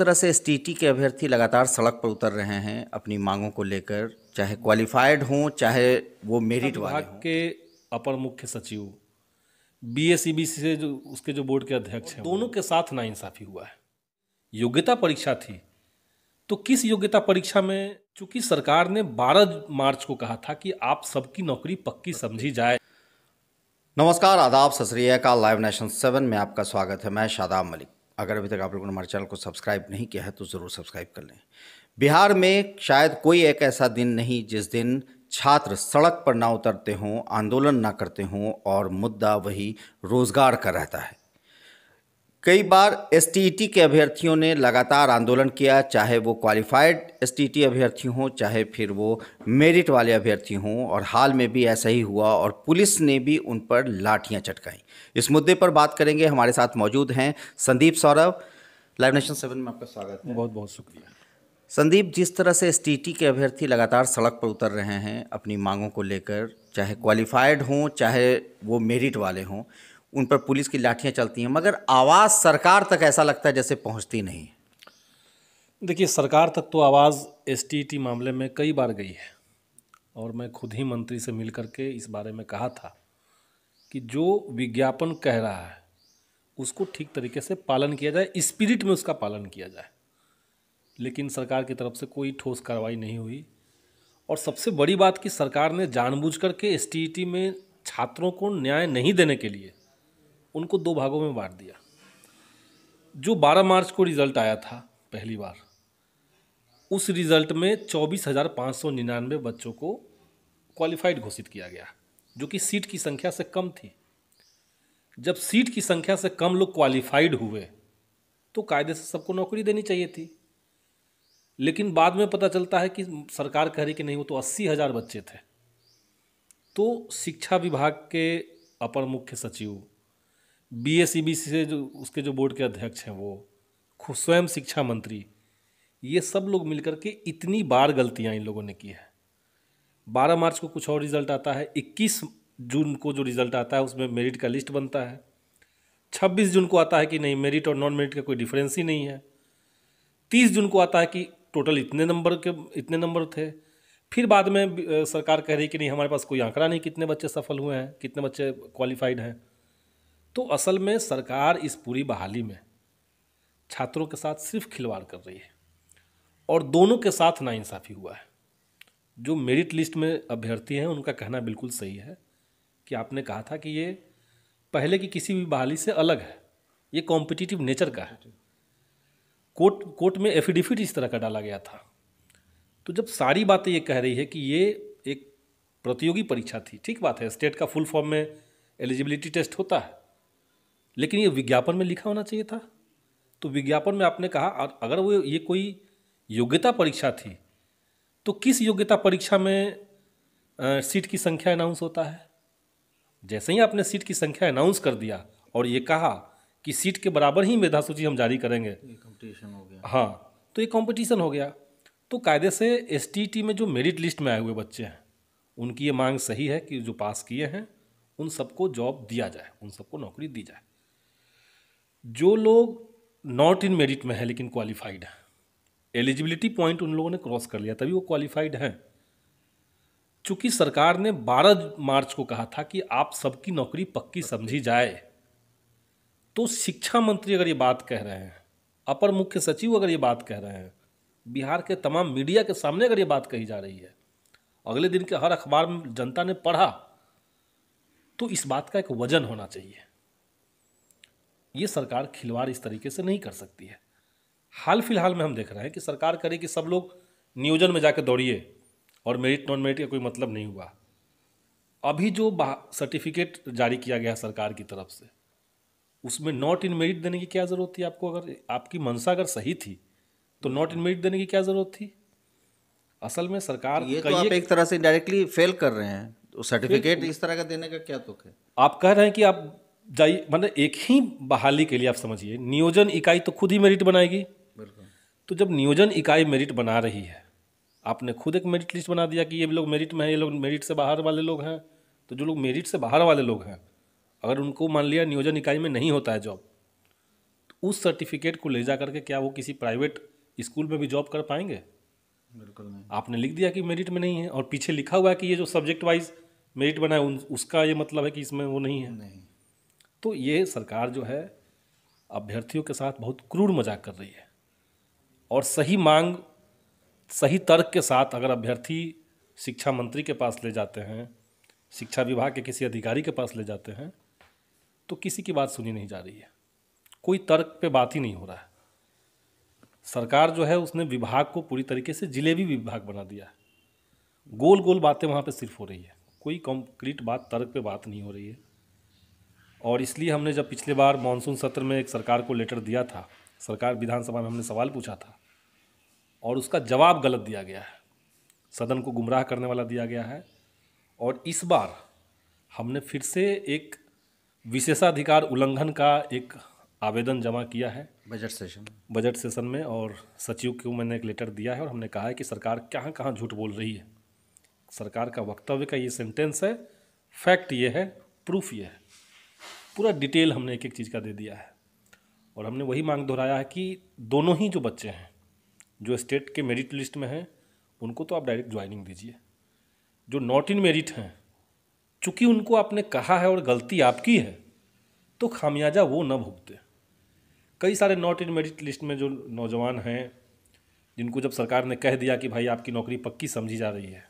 तरह से एस के अभ्यर्थी लगातार सड़क पर उतर रहे हैं अपनी मांगों को लेकर चाहे क्वालिफाइड हों चाहे वो मेरिट वाले के अपर मुख्य सचिव बी e से जो उसके जो बोर्ड के अध्यक्ष हैं दोनों के साथ नाइंसाफ़ी हुआ है योग्यता परीक्षा थी तो किस योग्यता परीक्षा में चूंकि सरकार ने 12 मार्च को कहा था कि आप सबकी नौकरी पक्की समझी जाए नमस्कार आदाब सत लाइव नेशन सेवन में आपका स्वागत है मैं शादाब मलिक अगर अभी तक आप लोगों ने हमारे चैनल को सब्सक्राइब नहीं किया है तो ज़रूर सब्सक्राइब कर लें बिहार में शायद कोई एक ऐसा दिन नहीं जिस दिन छात्र सड़क पर ना उतरते हों आंदोलन ना करते हों और मुद्दा वही रोज़गार का रहता है कई बार एस e के अभ्यर्थियों ने लगातार आंदोलन किया चाहे वो क्वालिफाइड एस e अभ्यर्थी हों चाहे फिर वो मेरिट वाले अभ्यर्थी हों और हाल में भी ऐसा ही हुआ और पुलिस ने भी उन पर लाठियां चटकाई इस मुद्दे पर बात करेंगे हमारे साथ मौजूद हैं Sandeep Saurabh live nation seven में आपका स्वागत है बहुत बहुत शुक्रिया संदीप जिस तरह से एस e के अभ्यर्थी लगातार सड़क पर उतर रहे हैं अपनी मांगों को लेकर चाहे क्वालिफाइड हों चाहे वो मेरिट वाले हों उन पर पुलिस की लाठियाँ चलती हैं मगर आवाज़ सरकार तक ऐसा लगता है जैसे पहुँचती नहीं देखिए सरकार तक तो आवाज़ एस मामले में कई बार गई है और मैं खुद ही मंत्री से मिल के इस बारे में कहा था कि जो विज्ञापन कह रहा है उसको ठीक तरीके से पालन किया जाए स्पिरिट में उसका पालन किया जाए लेकिन सरकार की तरफ से कोई ठोस कार्रवाई नहीं हुई और सबसे बड़ी बात कि सरकार ने जानबूझ करके एस में छात्रों को न्याय नहीं देने के लिए उनको दो भागों में बांट दिया जो 12 मार्च को रिज़ल्ट आया था पहली बार उस रिज़ल्ट में चौबीस हज़ार पाँच सौ निन्यानवे बच्चों को क्वालिफाइड घोषित किया गया जो कि सीट की संख्या से कम थी जब सीट की संख्या से कम लोग क्वालिफाइड हुए तो कायदे से सबको नौकरी देनी चाहिए थी लेकिन बाद में पता चलता है कि सरकार कह रही कि नहीं वो तो अस्सी हज़ार बच्चे थे तो शिक्षा विभाग के अपर मुख्य सचिव बी एस e से जो उसके जो बोर्ड के अध्यक्ष हैं वो स्वयं शिक्षा मंत्री ये सब लोग मिलकर के इतनी बार गलतियाँ इन लोगों ने की है बारह मार्च को कुछ और रिज़ल्ट आता है इक्कीस जून को जो रिज़ल्ट आता है उसमें मेरिट का लिस्ट बनता है छब्बीस जून को आता है कि नहीं मेरिट और नॉन मेरिट का कोई डिफरेंस ही नहीं है तीस जून को आता है कि टोटल इतने नंबर के इतने नंबर थे फिर बाद में सरकार कह रही कि नहीं हमारे पास कोई आंकड़ा नहीं कितने बच्चे सफल हुए हैं कितने बच्चे क्वालिफाइड हैं तो असल में सरकार इस पूरी बहाली में छात्रों के साथ सिर्फ खिलवाड़ कर रही है और दोनों के साथ नाइंसाफ़ी हुआ है जो मेरिट लिस्ट में अभ्यर्थी हैं उनका कहना बिल्कुल सही है कि आपने कहा था कि ये पहले की किसी भी बहाली से अलग है ये कॉम्पिटिटिव नेचर का है कोर्ट कोर्ट में एफिडेविट इस तरह का डाला गया था तो जब सारी बातें ये कह रही है कि ये एक प्रतियोगी परीक्षा थी ठीक बात है स्टेट का फुल फॉर्म में एलिजिबिलिटी टेस्ट होता है लेकिन ये विज्ञापन में लिखा होना चाहिए था तो विज्ञापन में आपने कहा अगर वो ये कोई योग्यता परीक्षा थी तो किस योग्यता परीक्षा में सीट की संख्या अनाउंस होता है जैसे ही आपने सीट की संख्या अनाउंस कर दिया और ये कहा कि सीट के बराबर ही मेधा सूची हम जारी करेंगे कंपटीशन हो गया हाँ तो ये कंपटीशन हो गया तो कायदे से एस में जो मेरिट लिस्ट में आए हुए बच्चे हैं उनकी ये मांग सही है कि जो पास किए हैं उन सबको जॉब दिया जाए उन सबको नौकरी दी जाए जो लोग नॉट इन मेरिट में है लेकिन क्वालिफाइड हैं एलिजिबिलिटी पॉइंट उन लोगों ने क्रॉस कर लिया तभी वो क्वालिफाइड हैं चूँकि सरकार ने 12 मार्च को कहा था कि आप सबकी नौकरी पक्की समझी जाए तो शिक्षा मंत्री अगर ये बात कह रहे हैं अपर मुख्य सचिव अगर ये बात कह रहे हैं बिहार के तमाम मीडिया के सामने अगर ये बात कही जा रही है अगले दिन के हर अखबार में जनता ने पढ़ा तो इस बात का एक वजन होना चाहिए ये सरकार खिलवाड़ इस तरीके से नहीं कर सकती है हाल फिलहाल में हम देख रहे हैं कि सरकार करे कि सब लोग नियोजन में जाकर दौड़िए और मेरिट नॉन मेरिट का कोई मतलब नहीं हुआ अभी जो सर्टिफिकेट जारी किया गया सरकार की तरफ से उसमें नॉट इन मेरिट देने की क्या ज़रूरत थी आपको अगर आपकी मनसा अगर सही थी तो नॉट इन मेरिट देने की क्या ज़रूरत थी असल में सरकार ये तो आप एक तरह से डायरेक्टली फेल कर रहे हैं तो सर्टिफिकेट इस तरह का देने का क्या तुक है आप कह रहे हैं कि आप जाइए मतलब एक ही बहाली के लिए आप समझिए नियोजन इकाई तो खुद ही मेरिट बनाएगी तो जब नियोजन इकाई मेरिट बना रही है आपने खुद एक मेरिट लिस्ट बना दिया कि ये लोग मेरिट में हैं ये लोग मेरिट से बाहर वाले लोग हैं तो जो लोग मेरिट से बाहर वाले लोग हैं अगर उनको मान लिया नियोजन इकाई में नहीं होता है जॉब तो उस सर्टिफिकेट को ले जा करके क्या वो किसी प्राइवेट स्कूल में भी जॉब कर पाएंगे बिल्कुल नहीं आपने लिख दिया कि मेरिट में नहीं है और पीछे लिखा हुआ है कि ये जो सब्जेक्ट वाइज मेरिट बना है उसका ये मतलब है कि इसमें वो नहीं है नहीं तो ये सरकार जो है अभ्यर्थियों के साथ बहुत क्रूर मजाक कर रही है और सही मांग सही तर्क के साथ अगर अभ्यर्थी शिक्षा मंत्री के पास ले जाते हैं शिक्षा विभाग के किसी अधिकारी के पास ले जाते हैं तो किसी की बात सुनी नहीं जा रही है कोई तर्क पे बात ही नहीं हो रहा है सरकार जो है उसने विभाग को पूरी तरीके से जिलेबी विभाग बना दिया है गोल गोल बातें वहाँ पे सिर्फ हो रही है कोई कंक्रीट बात तर्क पे बात नहीं हो रही है और इसलिए हमने जब पिछले बार मानसून सत्र में एक सरकार को लेटर दिया था सरकार विधानसभा में हमने सवाल पूछा था और उसका जवाब गलत दिया गया है सदन को गुमराह करने वाला दिया गया है और इस बार हमने फिर से एक विशेषाधिकार उल्लंघन का एक आवेदन जमा किया है बजट सेशन बजट सेशन में और सचिव को मैंने एक लेटर दिया है और हमने कहा है कि सरकार कहाँ कहाँ झूठ बोल रही है सरकार का वक्तव्य का ये सेंटेंस है फैक्ट ये है प्रूफ ये है पूरा डिटेल हमने एक एक चीज़ का दे दिया है और हमने वही मांग दोहराया है कि दोनों ही जो बच्चे हैं जो स्टेट के मेरिट लिस्ट में हैं उनको तो आप डायरेक्ट ज्वाइनिंग दीजिए जो नॉट इन मेरिट हैं चूँकि उनको आपने कहा है और गलती आपकी है तो खामियाजा वो न भुगते कई सारे नॉट इन मेरिट लिस्ट में जो नौजवान हैं जिनको जब सरकार ने कह दिया कि भाई आपकी नौकरी पक्की समझी जा रही है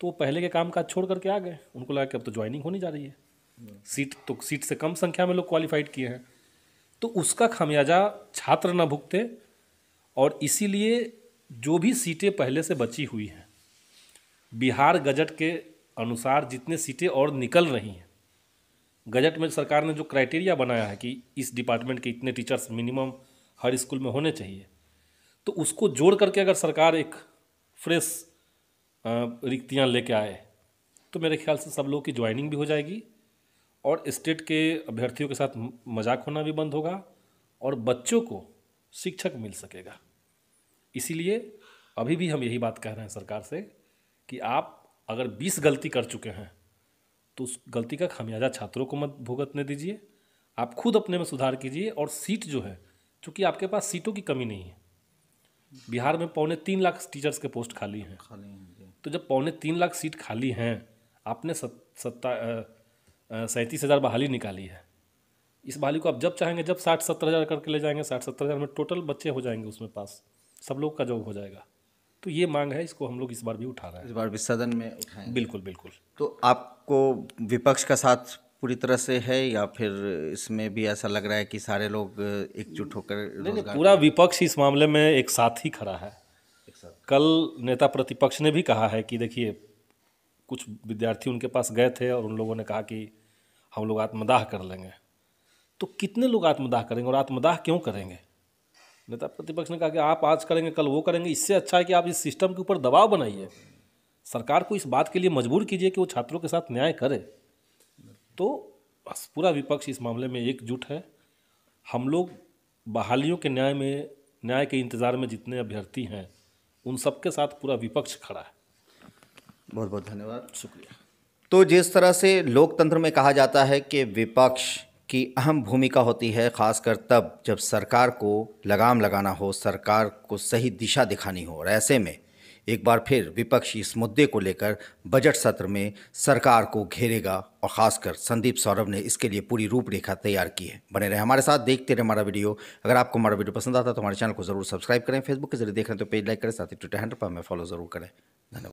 तो वो पहले के काम काज छोड़ करके आ गए उनको लगा कि अब तो ज्वाइनिंग होनी जा रही है सीट तो सीट से कम संख्या में लोग क्वालिफाइड किए हैं तो उसका खामियाजा छात्र ना भुगते और इसीलिए जो भी सीटें पहले से बची हुई हैं बिहार गजट के अनुसार जितने सीटें और निकल रही हैं गजट में सरकार ने जो क्राइटेरिया बनाया है कि इस डिपार्टमेंट के इतने टीचर्स मिनिमम हर स्कूल में होने चाहिए तो उसको जोड़ करके अगर सरकार एक फ्रेश रिक्तियाँ लेके आए तो मेरे ख्याल से सब लोगों की ज्वाइनिंग भी हो जाएगी और स्टेट के अभ्यर्थियों के साथ मजाक होना भी बंद होगा और बच्चों को शिक्षक मिल सकेगा इसीलिए अभी भी हम यही बात कह रहे हैं सरकार से कि आप अगर 20 गलती कर चुके हैं तो उस गलती का खामियाजा छात्रों को मत भुगतने दीजिए आप खुद अपने में सुधार कीजिए और सीट जो है चूँकि आपके पास सीटों की कमी नहीं है बिहार में पौने तीन लाख टीचर्स के पोस्ट खाली हैं खाली हैं तो जब पौने तीन लाख सीट खाली हैं आपने सत्ता सैंतीस हज़ार बहाली निकाली है इस बहाली को आप जब चाहेंगे जब साठ सत्तर हज़ार करके ले जाएंगे साठ सत्तर हज़ार में टोटल बच्चे हो जाएंगे उसमें पास सब लोग का जॉब हो जाएगा तो ये मांग है इसको हम लोग इस बार भी उठा रहे हैं इस बार भी सदन में उठाएं बिल्कुल बिल्कुल तो आपको विपक्ष का साथ पूरी तरह से है या फिर इसमें भी ऐसा लग रहा है कि सारे लोग एकजुट होकर पूरा विपक्ष इस मामले में एक साथ ही खड़ा है कल नेता प्रतिपक्ष ने भी कहा है कि देखिए कुछ विद्यार्थी उनके पास गए थे और उन लोगों ने कहा कि हम लोग आत्मदाह कर लेंगे तो कितने लोग आत्मदाह करेंगे और आत्मदाह क्यों करेंगे नेता प्रतिपक्ष ने कहा कि आप आज करेंगे कल वो करेंगे इससे अच्छा है कि आप इस सिस्टम के ऊपर दबाव बनाइए सरकार को इस बात के लिए मजबूर कीजिए कि वो छात्रों के साथ न्याय करे तो बस पूरा विपक्ष इस मामले में एकजुट है हम लोग बहालियों के न्याय में न्याय के इंतज़ार में जितने अभ्यर्थी हैं उन सबके साथ पूरा विपक्ष खड़ा है बहुत बहुत धन्यवाद शुक्रिया तो जिस तरह से लोकतंत्र में कहा जाता है कि विपक्ष की अहम भूमिका होती है खासकर तब जब सरकार को लगाम लगाना हो सरकार को सही दिशा दिखानी हो और ऐसे में एक बार फिर विपक्ष इस मुद्दे को लेकर बजट सत्र में सरकार को घेरेगा और खासकर संदीप सौरभ ने इसके लिए पूरी रूपरेखा तैयार की है बने रहे हमारे साथ देखते रहे हमारा वीडियो अगर आपको हमारा वीडियो पसंद आता है तो हमारे चैनल को जरूर सब्सक्राइब करें फेसबुक के जरिए देख रहे हैं तो पेज लाइक करें साथ ही ट्विटर हैंडल पर हमें फॉलो जरूर करें धन्यवाद